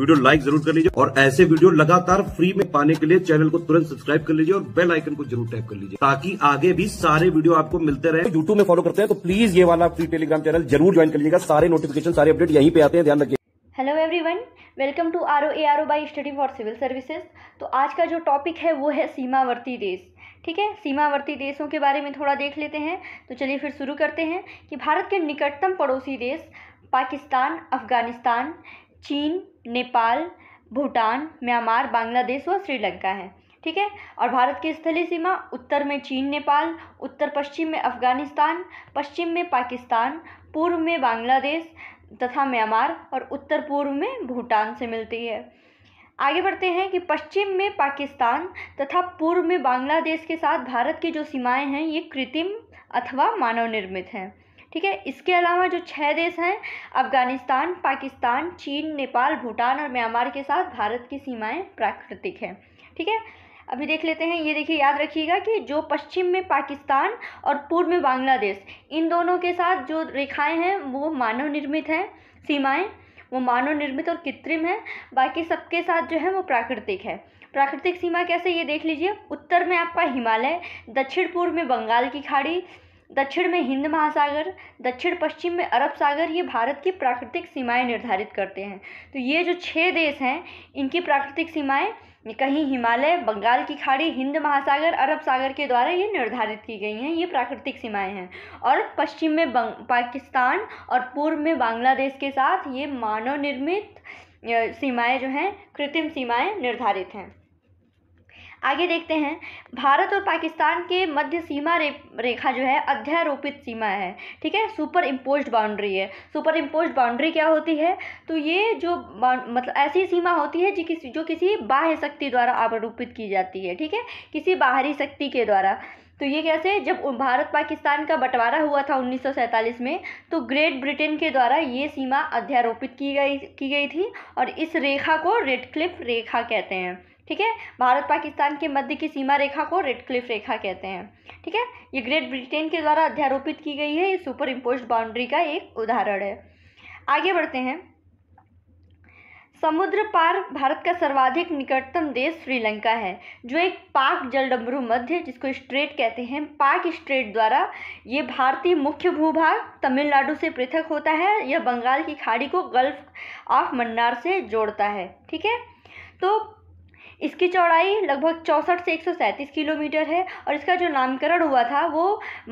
video like जरूर कर लीजिए और ऐसे वीडियो लगातार फ्री में पाने के लिए चैनल को तुरंत सब्सक्राइब कर लीजिए और बेल आइकन को जरूर टैप कर लीजिए ताकि आगे भी सारे वीडियो आपको मिलते रहे यूट्यूब में फॉलो करते हैं तो प्लीज ये वाला फ्री टेलीग्राम चैनल जरूर ज्वाइन कर लीजिएगा सारे नोटिफिकेशन सारे अपडेट यहीं पे आते हैं ध्यान रखिए hello everyone welcome to R O A R O by study for civil services तो आज का जो टॉपिक है वो है सीमावर्ती देश ठीक है सीमावर्ती देशों के बारे में थोड़ा देख लेते हैं तो चलिए फिर शुरू करते हैं कि भारत के निकटतम पड़ोसी देश पाकिस्तान अफगानिस्तान चीन नेपाल भूटान म्यांमार बांग्लादेश व श्रीलंका है ठीक है और भारत की स्थलीय सीमा उत्तर में चीन नेपाल उत्तर पश्चिम में अफगानिस्तान पश्चिम में पाकिस्तान पूर्व में बांग्लादेश तथा म्यांमार और उत्तर पूर्व में भूटान से मिलती है आगे बढ़ते हैं कि पश्चिम में पाकिस्तान तथा पूर्व में बांग्लादेश के साथ भारत की जो सीमाएं हैं ये कृत्रिम अथवा मानव निर्मित हैं ठीक है इसके अलावा जो छः देश हैं अफ़गानिस्तान पाकिस्तान चीन नेपाल भूटान और म्यांमार के साथ भारत की सीमाएँ प्राकृतिक हैं ठीक है अभी देख लेते हैं ये देखिए याद रखिएगा कि जो पश्चिम में पाकिस्तान और पूर्व में बांग्लादेश इन दोनों के साथ जो रेखाएँ हैं वो मानव निर्मित हैं सीमाएँ वो मानव निर्मित और कृत्रिम है बाकी सबके साथ जो है वो प्राकृतिक है प्राकृतिक सीमा कैसे ये देख लीजिए उत्तर में आपका हिमालय दक्षिण पूर्व में बंगाल की खाड़ी दक्षिण में हिंद महासागर दक्षिण पश्चिम में अरब सागर ये भारत की प्राकृतिक सीमाएं निर्धारित करते हैं तो ये जो छः देश हैं इनकी प्राकृतिक सीमाएं कहीं हिमालय बंगाल की खाड़ी हिंद महासागर अरब सागर के द्वारा ये निर्धारित की गई हैं ये प्राकृतिक सीमाएं हैं और पश्चिम में पाकिस्तान और पूर्व में बांग्लादेश के साथ ये मानव निर्मित सीमाएं जो हैं कृत्रिम सीमाएं निर्धारित हैं आगे देखते हैं भारत और पाकिस्तान के मध्य सीमा रे, रेखा जो है अध्यारोपित सीमा है ठीक है सुपर इम्पोज बाउंड्री है सुपर इम्पोज बाउंड्री क्या होती है तो ये जो मतलब ऐसी सीमा होती है जो किसी जो किसी बाह्य शक्ति द्वारा आरोपित की जाती है ठीक है किसी बाहरी शक्ति के द्वारा तो ये कैसे जब भारत पाकिस्तान का बंटवारा हुआ था 1947 में तो ग्रेट ब्रिटेन के द्वारा ये सीमा अध्यारोपित की गई की गई थी और इस रेखा को रेड क्लिफ रेखा कहते हैं ठीक है भारत पाकिस्तान के मध्य की सीमा रेखा को रेड क्लिफ रेखा कहते हैं ठीक है ये ग्रेट ब्रिटेन के द्वारा अध्यारोपित की गई है ये सुपर इम्पोज बाउंड्री का एक उदाहरण है आगे बढ़ते हैं समुद्र पार भारत का सर्वाधिक निकटतम देश श्रीलंका है जो एक पाक जलडमरू मध्य जिसको स्ट्रेट कहते हैं पाक स्ट्रेट द्वारा ये भारतीय मुख्य भूभाग तमिलनाडु से पृथक होता है यह बंगाल की खाड़ी को गल्फ ऑफ मन्नार से जोड़ता है ठीक है तो इसकी चौड़ाई लगभग चौंसठ से एक सौ सैंतीस किलोमीटर है और इसका जो नामकरण हुआ था वो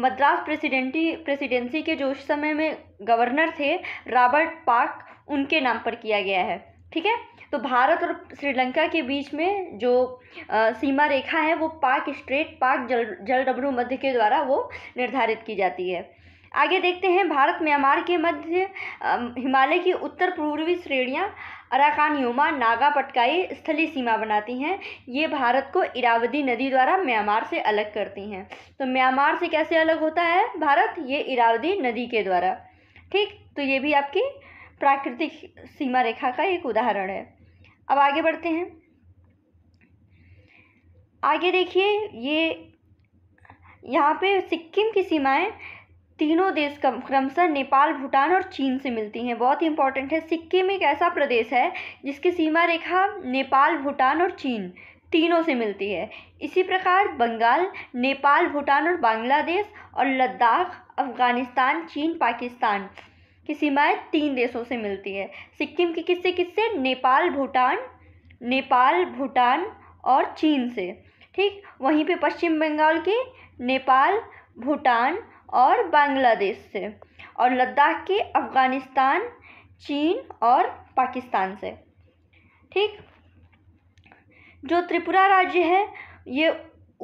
मद्रास प्रेसिडेंटी प्रेसिडेंसी के जो उस समय में गवर्नर थे रॉबर्ट पार्क उनके नाम पर किया गया है ठीक है तो भारत और श्रीलंका के बीच में जो आ, सीमा रेखा है वो पाक स्ट्रेट पाक जल जल डब्लू मध्य के द्वारा वो निर्धारित की जाती है आगे देखते हैं भारत म्यांमार के मध्य हिमालय की उत्तर पूर्वी श्रेणियाँ अराकान ह्यूमा नागा पटकाई स्थलीय सीमा बनाती हैं ये भारत को इरावदी नदी द्वारा म्यांमार से अलग करती हैं तो म्यांमार से कैसे अलग होता है भारत ये इरावदी नदी के द्वारा ठीक तो ये भी आपकी प्राकृतिक सीमा रेखा का एक उदाहरण है अब आगे बढ़ते हैं आगे देखिए ये यहाँ पे सिक्किम की सीमाएं तीनों देश क्रमशः नेपाल भूटान और चीन से मिलती हैं बहुत ही इंपॉर्टेंट है सिक्किम एक ऐसा प्रदेश है जिसकी सीमा रेखा नेपाल भूटान और चीन तीनों से मिलती है इसी प्रकार बंगाल नेपाल भूटान और बांग्लादेश और लद्दाख अफ़गानिस्तान चीन पाकिस्तान की सीमाएं तीन देशों से मिलती है सिक्किम की किससे किससे नेपाल भूटान नेपाल भूटान और चीन से ठीक वहीं पे पश्चिम बंगाल की नेपाल भूटान और बांग्लादेश से और लद्दाख के अफ़गानिस्तान चीन और पाकिस्तान से ठीक जो त्रिपुरा राज्य है ये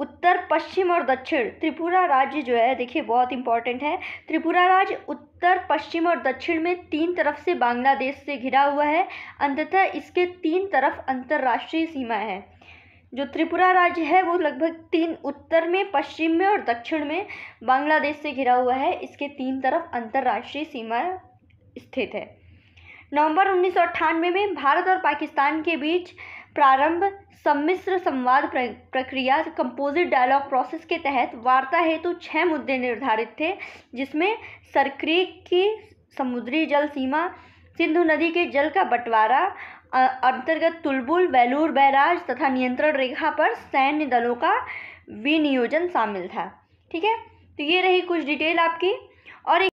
उत्तर पश्चिम और दक्षिण त्रिपुरा राज्य जो है देखिए बहुत इंपॉर्टेंट है त्रिपुरा राज्य उत्तर पश्चिम और दक्षिण में तीन तरफ से बांग्लादेश से घिरा हुआ है अंततः इसके तीन तरफ अंतर्राष्ट्रीय सीमा है जो त्रिपुरा राज्य है वो लगभग तीन उत्तर में पश्चिम में और दक्षिण में बांग्लादेश से घिरा हुआ है इसके तीन तरफ अंतर्राष्ट्रीय सीमा स्थित है नवंबर उन्नीस में भारत और पाकिस्तान के बीच प्रारंभ सम्मिश्र संवाद प्रक्रिया कंपोजिट डायलॉग प्रोसेस के तहत वार्ता हेतु छः मुद्दे निर्धारित थे जिसमें सरक्रीक की समुद्री जल सीमा सिंधु नदी के जल का बंटवारा अंतर्गत तुलबुल वेलूर बैराज तथा नियंत्रण रेखा पर सैन्य दलों का विनियोजन शामिल था ठीक है तो ये रही कुछ डिटेल आपकी और एक